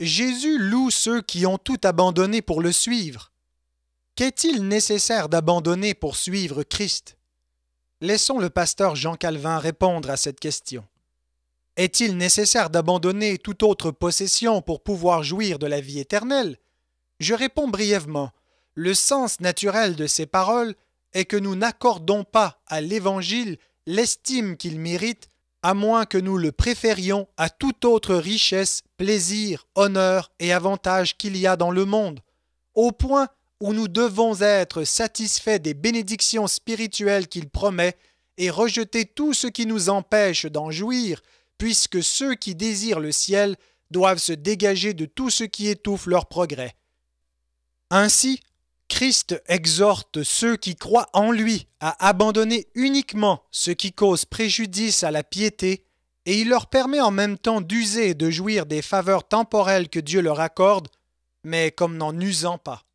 Jésus loue ceux qui ont tout abandonné pour le suivre. Qu'est-il nécessaire d'abandonner pour suivre Christ Laissons le pasteur Jean Calvin répondre à cette question. Est-il nécessaire d'abandonner toute autre possession pour pouvoir jouir de la vie éternelle Je réponds brièvement. Le sens naturel de ces paroles est que nous n'accordons pas à l'Évangile l'estime qu'il mérite à moins que nous le préférions à toute autre richesse, plaisir, honneur et avantage qu'il y a dans le monde, au point où nous devons être satisfaits des bénédictions spirituelles qu'il promet et rejeter tout ce qui nous empêche d'en jouir, puisque ceux qui désirent le ciel doivent se dégager de tout ce qui étouffe leur progrès. Ainsi, Christ exhorte ceux qui croient en lui à abandonner uniquement ce qui cause préjudice à la piété, et il leur permet en même temps d'user et de jouir des faveurs temporelles que Dieu leur accorde, mais comme n'en usant pas.